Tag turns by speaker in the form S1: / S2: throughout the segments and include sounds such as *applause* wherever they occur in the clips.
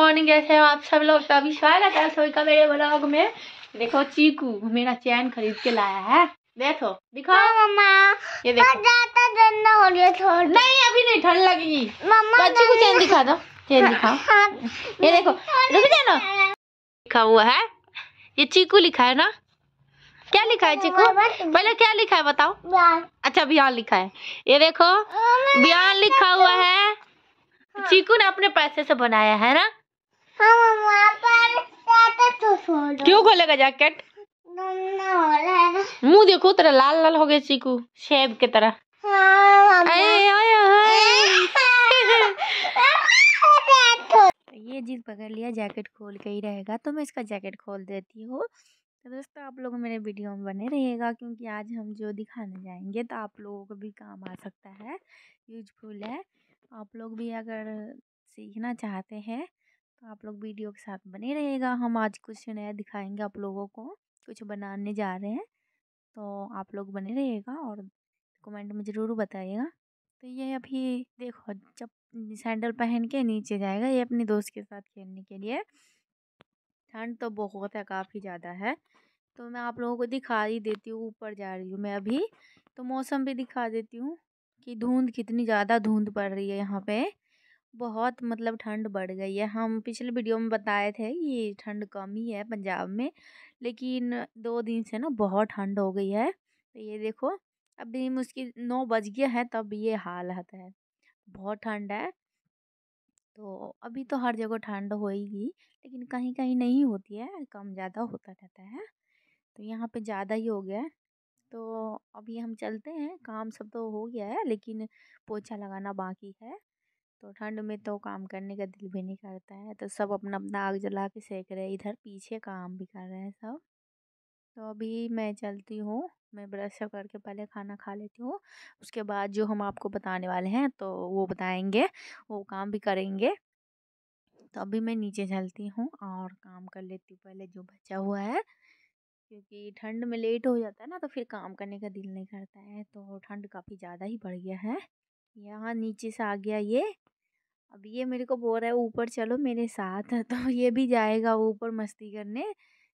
S1: Morning हो आप सब लोग सभी स्वागत है सभी का मेरे ब्लॉग में देखो चीकू मेरा चैन खरीद के लाया है देखो दिखाओ हाँ, मम्मा ये देखो ज्यादा ठंडा हो गया थोड़ी नहीं अभी नहीं ठंड लगी मम्मा बच्चे तो को चैन दिखा दो चैन हाँ, दिखाओ हाँ। ये देखो रुक जाना लिखा हुआ है ये चीकू लिखा है ना क्या लिखा है चीकू पहले क्या लिखा है बताओ अच्छा बयान लिखा है ये देखो बयान लिखा हुआ है चीकू ने अपने पैसे से बनाया है ना क्यों खोलेगा जैकेट मुंह देखो तेरा लाल लाल हो गया चीकू शेब की तरह ये जिद पकड़ लिया जैकेट खोल के ही रहेगा तो मैं इसका जैकेट खोल देती हूँ तो दोस्तों आप लोग मेरे वीडियो में बने रहिएगा क्योंकि आज हम जो दिखाने जाएंगे तो आप लोगों को भी काम आ सकता है यूजफुल है आप लोग भी अगर सीखना चाहते हैं आप लोग वीडियो के साथ बने रहेगा हम आज कुछ नया दिखाएंगे आप लोगों को कुछ बनाने जा रहे हैं तो आप लोग बने रहिएगा और कमेंट में ज़रूर बताइएगा तो ये अभी देखो जब सैंडल पहन के नीचे जाएगा ये अपने दोस्त के साथ खेलने के लिए ठंड तो बहुत है काफ़ी ज़्यादा है तो मैं आप लोगों को दिखा ही देती हूँ ऊपर जा रही हूँ मैं अभी तो मौसम भी दिखा देती हूँ कि धुंध कितनी ज़्यादा धुंध पड़ रही है यहाँ पे बहुत मतलब ठंड बढ़ गई है हम पिछले वीडियो में बताए थे ये ठंड कम ही है पंजाब में लेकिन दो दिन से ना बहुत ठंड हो गई है तो ये देखो अभी मुझकी नौ बज गया है तब ये हालत तो है बहुत ठंड है तो अभी तो हर जगह ठंड होएगी लेकिन कहीं कहीं नहीं होती है कम ज़्यादा होता रहता है तो यहाँ पे ज़्यादा ही हो गया है तो अभी हम चलते हैं काम सब तो हो गया है लेकिन पोछा लगाना बाकी है तो ठंड में तो काम करने का दिल भी नहीं करता है तो सब अपना अपना आग जला के सेक रहे हैं इधर पीछे काम भी कर रहे हैं सब तो अभी मैं चलती हूँ मैं ब्रश करके पहले खाना खा लेती हूँ उसके बाद जो हम आपको बताने वाले हैं तो वो बताएंगे वो काम भी करेंगे तो अभी मैं नीचे चलती हूँ और काम कर लेती हूँ पहले जो बचा हुआ है क्योंकि ठंड में लेट हो जाता है ना तो फिर काम करने का दिल नहीं करता है तो ठंड काफ़ी ज़्यादा ही बढ़ गया है यहाँ नीचे से आ गया ये अब ये मेरे को बोल रहा है ऊपर चलो मेरे साथ *laughs* तो ये भी जाएगा ऊपर मस्ती करने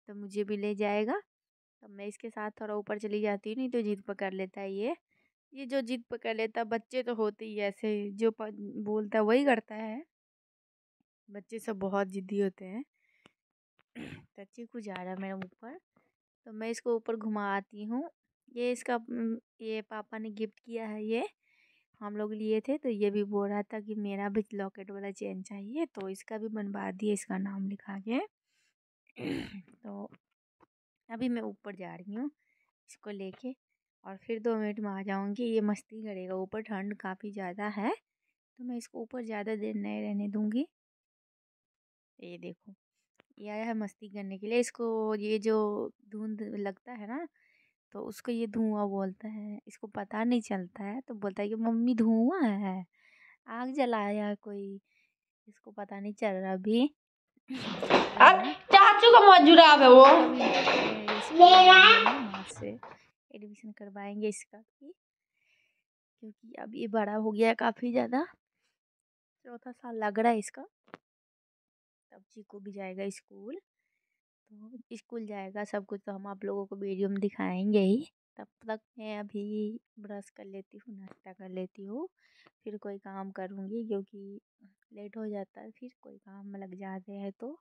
S1: तो मुझे भी ले जाएगा तो मैं इसके साथ थोड़ा ऊपर चली जाती हूँ नहीं तो जिद पकड़ लेता है ये ये जो जिद पकड़ लेता बच्चे तो होते ही ऐसे जो बोलता है वही करता है बच्चे सब बहुत ज़िद्दी होते हैं तो चीकू जा रहा है मेरे ऊपर तो मैं इसको ऊपर घुमाती हूँ ये इसका ये पापा ने गिफ्ट किया है ये हम लोग लिए थे तो ये भी बोल रहा था कि मेरा भी लॉकेट वाला चेन चाहिए तो इसका भी बनवा दिए इसका नाम लिखा के तो अभी मैं ऊपर जा रही हूँ इसको लेके और फिर दो मिनट में आ जाऊँगी ये मस्ती करेगा ऊपर ठंड काफ़ी ज़्यादा है तो मैं इसको ऊपर ज़्यादा देर नहीं रहने दूँगी ये देखो ये आया है मस्ती करने के लिए इसको ये जो धुंध लगता है ना तो उसको ये धुआं बोलता है इसको पता नहीं चलता है तो बोलता है कि मम्मी धुआं है आग जलाया कोई इसको पता नहीं चल रहा अभी चाचू का मौजूदाब है वो से एडमिशन करवाएंगे इसका भी क्योंकि अब ये बड़ा हो गया है काफ़ी ज़्यादा चौथा साल लग रहा है इसका तब जी को भी जाएगा स्कूल तो जाएगा सब कुछ तो हम आप लोगों को वीडियो में दिखाएंगे ही तब तक मैं अभी ब्रश कर लेती हूँ नाश्ता कर लेती हूँ फिर कोई काम करूँगी क्योंकि लेट हो जाता है फिर कोई काम लग जाते हैं तो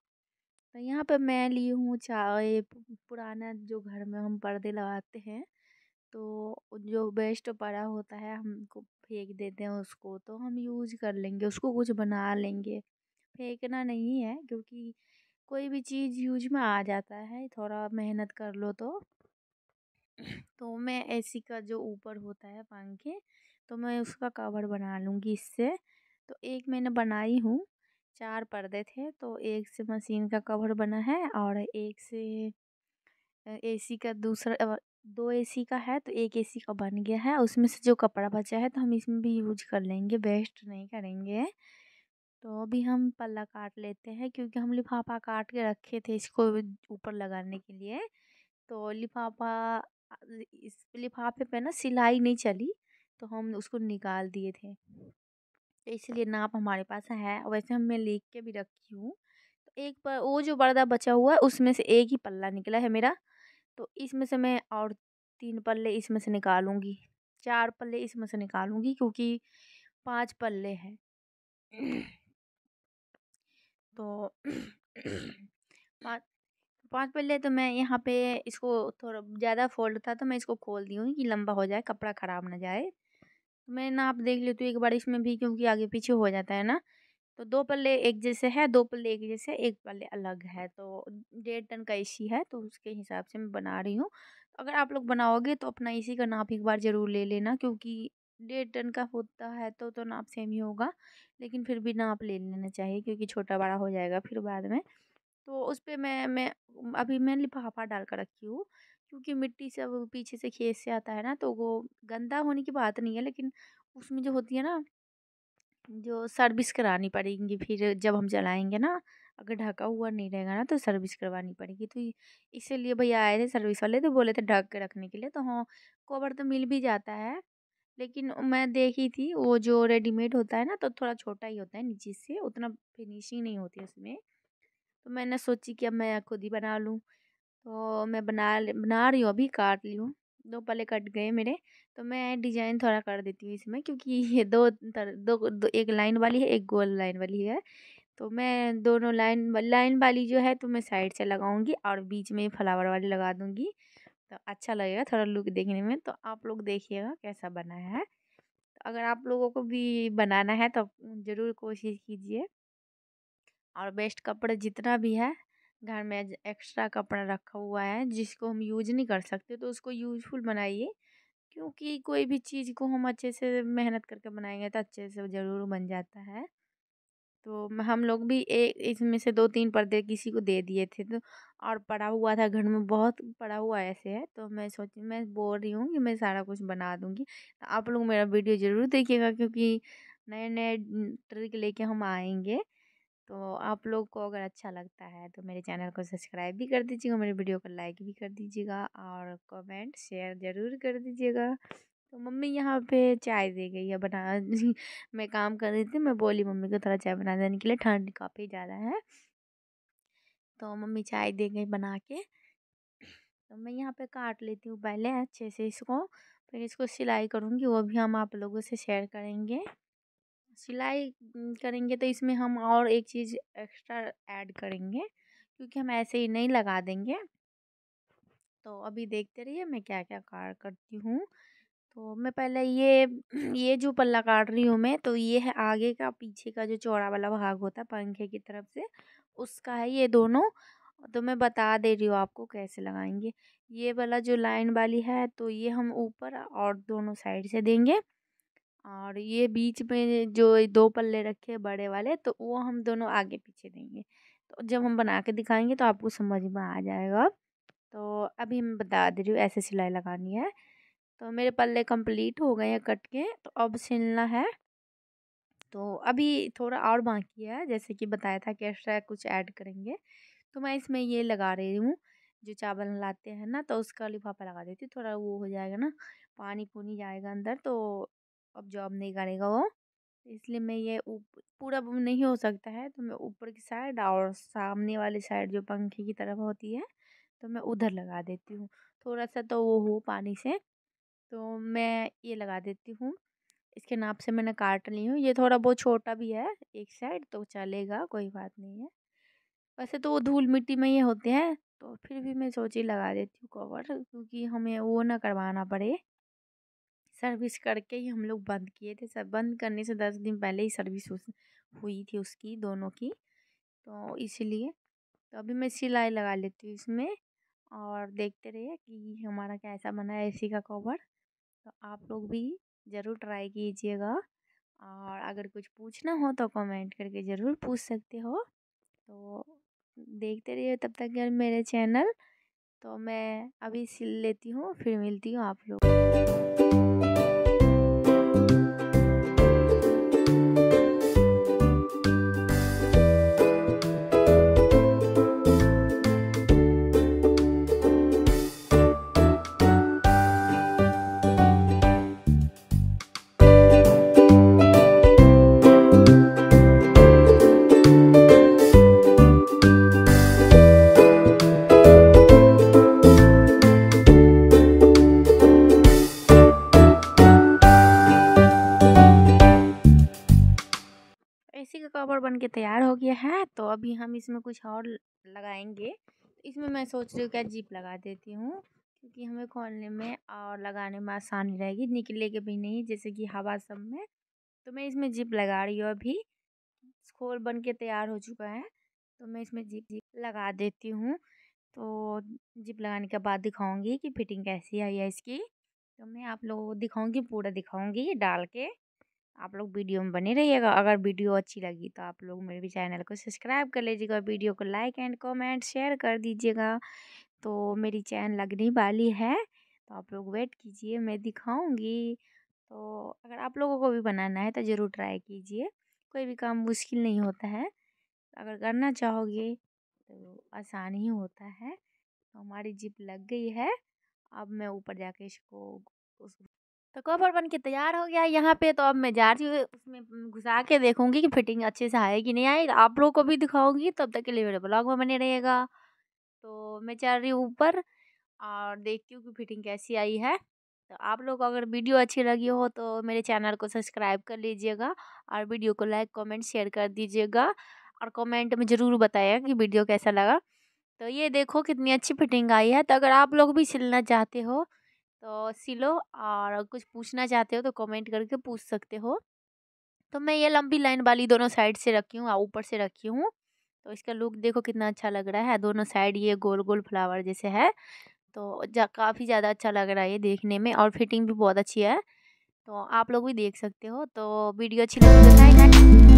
S1: तो यहाँ पे मैं ली हूँ चाय पुराना जो घर में हम पर्दे लगाते हैं तो जो बेस्ट पड़ा होता है हमको फेंक देते हैं उसको तो हम यूज कर लेंगे उसको कुछ बना लेंगे फेंकना नहीं है क्योंकि कोई भी चीज़ यूज में आ जाता है थोड़ा मेहनत कर लो तो तो मैं ए सी का जो ऊपर होता है पंखे तो मैं उसका कवर बना लूँगी इससे तो एक मैंने बनाई हूँ चार पर्दे थे तो एक से मशीन का कवर बना है और एक से ए सी का दूसरा दो ए सी का है तो एक ए सी का बन गया है उसमें से जो कपड़ा बचा है तो हम इसमें भी यूज कर लेंगे वेस्ट नहीं करेंगे तो अभी हम पल्ला काट लेते हैं क्योंकि हम लिफाफा काट के रखे थे इसको ऊपर लगाने के लिए तो लिफाफा इस लिफाफे पे ना सिलाई नहीं चली तो हम उसको निकाल दिए थे तो इसलिए नाप हमारे पास है वैसे हम मैं लिख के भी रखी हूँ तो एक पर वो जो पर्दा बचा हुआ है उसमें से एक ही पल्ला निकला है मेरा तो इसमें से मैं और तीन पल्ले इसमें से निकालूंगी चार पल्ले इसमें से निकालूँगी क्योंकि पाँच पल्ले हैं तो पाँच पाँच पल्ले तो मैं यहाँ पे इसको थोड़ा ज़्यादा फोल्ड था तो मैं इसको खोल दी हूँ कि लंबा हो जाए कपड़ा ख़राब ना जाए तो मैं नाप देख लेती हूँ एक बार इसमें भी क्योंकि आगे पीछे हो जाता है ना तो दो पल्ले एक जैसे है दो पल्ले एक जैसे एक पल्ले अलग है तो डेढ़ टन का इसी है तो उसके हिसाब से मैं बना रही हूँ अगर आप लोग बनाओगे तो अपना इसी का नाप एक बार ज़रूर ले लेना क्योंकि डेढ़ टन का होता है तो तो नाप सेम ही होगा लेकिन फिर भी नाप ले लेना चाहिए क्योंकि छोटा बड़ा हो जाएगा फिर बाद में तो उस पर मैं मैं अभी मैं लिफाफा डाल कर रखी हूँ क्योंकि मिट्टी सब पीछे से खेत से आता है ना तो वो गंदा होने की बात नहीं है लेकिन उसमें जो होती है ना जो सर्विस करानी पड़ेगी फिर जब हम चलाएँगे ना अगर ढका हुआ नहीं रहेगा ना तो सर्विस करवानी पड़ेगी तो इसीलिए भैया आए थे सर्विस वाले तो बोले थे ढक के रखने के लिए तो हाँ कोबर तो मिल भी जाता है लेकिन मैं देखी थी वो जो रेडीमेड होता है ना तो थोड़ा छोटा ही होता है नीचे से उतना फिनिशिंग नहीं होती उसमें तो मैंने सोची कि अब मैं खुद ही बना लूँ तो मैं बना बना रही हूँ अभी काट ली हूँ दो पले कट गए मेरे तो मैं डिजाइन थोड़ा कर देती हूँ इसमें क्योंकि ये दो तर, दो, दो एक लाइन वाली है एक गोल लाइन वाली है तो मैं दोनों लाइन लाइन वाली जो है तो मैं साइड से लगाऊंगी और बीच में फ्लावर वाली लगा दूंगी तो अच्छा लगेगा थोड़ा लुक देखने में तो आप लोग देखिएगा कैसा बना है तो अगर आप लोगों को भी बनाना है तो ज़रूर कोशिश कीजिए और बेस्ट कपड़ा जितना भी है घर में एक्स्ट्रा कपड़ा रखा हुआ है जिसको हम यूज नहीं कर सकते तो उसको यूजफुल बनाइए क्योंकि कोई भी चीज़ को हम अच्छे से मेहनत करके बनाएंगे तो अच्छे से ज़रूर बन जाता है तो हम लोग भी एक इसमें से दो तीन पर्दे किसी को दे दिए थे तो और पड़ा हुआ था घर में बहुत पड़ा हुआ ऐसे है तो मैं सोची मैं बोल रही हूँ कि मैं सारा कुछ बना दूँगी तो आप लोग मेरा वीडियो ज़रूर देखिएगा क्योंकि नए नए ट्रिक लेके हम आएंगे तो आप लोग को अगर अच्छा लगता है तो मेरे चैनल को सब्सक्राइब भी कर दीजिएगा मेरे वीडियो को लाइक भी कर दीजिएगा और कमेंट शेयर ज़रूर कर दीजिएगा तो मम्मी यहाँ पे चाय दे गई है बना *laughs* मैं काम कर रही थी मैं बोली मम्मी को थोड़ा चाय बना देने के लिए ठंड काफ़ी ज़्यादा है तो मम्मी चाय दे गई बना के तो मैं यहाँ पे काट लेती हूँ पहले अच्छे से इसको फिर इसको सिलाई करूँगी वो भी हम आप लोगों से शेयर करेंगे सिलाई करेंगे तो इसमें हम और एक चीज़ एक्स्ट्रा ऐड करेंगे क्योंकि हम ऐसे ही नहीं लगा देंगे तो अभी देखते रहिए मैं क्या क्या कार करती हूँ तो मैं पहले ये ये जो पल्ला काट रही हूँ मैं तो ये है आगे का पीछे का जो चौड़ा वाला भाग होता है पंखे की तरफ से उसका है ये दोनों तो मैं बता दे रही हूँ आपको कैसे लगाएंगे ये वाला जो लाइन वाली है तो ये हम ऊपर और दोनों साइड से देंगे और ये बीच में जो दो पल्ले रखे बड़े वाले तो वो हम दोनों आगे पीछे देंगे तो जब हम बना के दिखाएंगे तो आपको समझ में आ जाएगा तो अभी मैं बता दे रही हूँ ऐसे सिलाई लगानी है तो मेरे पल्ले कंप्लीट हो गए हैं कट के तो अब सिलना है तो अभी थोड़ा और बाकी है जैसे कि बताया था कि एक्स्ट्रा कुछ ऐड करेंगे तो मैं इसमें ये लगा रही हूँ जो चावल लाते हैं ना तो उसका लिफाफा लगा देती हूँ थोड़ा वो हो जाएगा ना पानी पुनी जाएगा अंदर तो अब जॉब नहीं करेगा वो इसलिए मैं ये पूरा नहीं हो सकता है तो मैं ऊपर की साइड और सामने वाली साइड जो पंखे की तरफ होती है तो मैं उधर लगा देती हूँ थोड़ा सा तो वो हो पानी से तो मैं ये लगा देती हूँ इसके नाप से मैंने काट ली हूँ ये थोड़ा बहुत छोटा भी है एक साइड तो चलेगा कोई बात नहीं है वैसे तो वो धूल मिट्टी में ही होते हैं तो फिर भी मैं सोची लगा देती हूँ कवर क्योंकि हमें वो ना करवाना पड़े सर्विस करके ही हम लोग बंद किए थे सर बंद करने से दस दिन पहले ही सर्विस हुई थी उसकी दोनों की तो इसलिए तो अभी मैं सिलाई लगा लेती हूँ इसमें और देखते रहिए कि हमारा कैसा बना है ए का कवर तो आप लोग भी ज़रूर ट्राई कीजिएगा और अगर कुछ पूछना हो तो कमेंट करके ज़रूर पूछ सकते हो तो देखते रहिए तब तक यार मेरे चैनल तो मैं अभी सिल लेती हूँ फिर मिलती हूँ आप लोग और बन के तैयार हो गया है तो अभी हम इसमें कुछ और लगाएंगे तो इसमें मैं सोच रही हूँ क्या जीप लगा देती हूँ क्योंकि हमें खोलने में और लगाने में आसानी रहेगी निकले के भी नहीं जैसे कि हवा सब में तो मैं इसमें जीप लगा रही हूँ अभी खोल बन के तैयार हो चुका है तो मैं इसमें जीप जीप लगा देती हूँ तो जिप लगाने के बाद दिखाऊँगी कि फिटिंग कैसी आई है इसकी तो मैं आप लोगों को दिखाऊँगी पूरा दिखाऊँगी डाल के आप लोग वीडियो में बने रहिएगा अगर वीडियो अच्छी लगी तो आप लोग मेरे भी चैनल को सब्सक्राइब कर लीजिएगा वीडियो को लाइक एंड कमेंट शेयर कर दीजिएगा तो मेरी चैन लगने वाली है तो आप लोग वेट कीजिए मैं दिखाऊंगी तो अगर आप लोगों को भी बनाना है तो ज़रूर ट्राई कीजिए कोई भी काम मुश्किल नहीं होता है अगर करना चाहोगे तो आसान ही होता है तो हमारी जिप लग गई है अब मैं ऊपर जाके इसको उस तो कवर बन के तैयार हो गया यहाँ पे तो अब मैं जा रही हूँ उसमें घुसा के देखूँगी कि फिटिंग अच्छे से आए कि नहीं आए आप लोगों को भी दिखाऊँगी तब तक के लिए मेरे ब्लॉग में बने रहेगा तो मैं चल रही हूँ ऊपर और देखती हूँ कि फिटिंग कैसी आई है तो आप लोग अगर वीडियो अच्छी लगी हो तो मेरे चैनल को सब्सक्राइब कर लीजिएगा और वीडियो को लाइक कॉमेंट शेयर कर दीजिएगा और कॉमेंट में ज़रूर बताएगा कि वीडियो कैसा लगा तो ये देखो कितनी अच्छी फिटिंग आई है तो अगर आप लोग भी सिलना चाहते हो तो सिलो और कुछ पूछना चाहते हो तो कमेंट करके पूछ सकते हो तो मैं ये लंबी लाइन वाली दोनों साइड से रखी हूँ और ऊपर से रखी हूँ तो इसका लुक देखो कितना अच्छा लग रहा है दोनों साइड ये गोल गोल फ्लावर जैसे है तो जा काफ़ी ज़्यादा अच्छा लग रहा है ये देखने में और फिटिंग भी बहुत अच्छी है तो आप लोग भी देख सकते हो तो वीडियो अच्छी लगी तो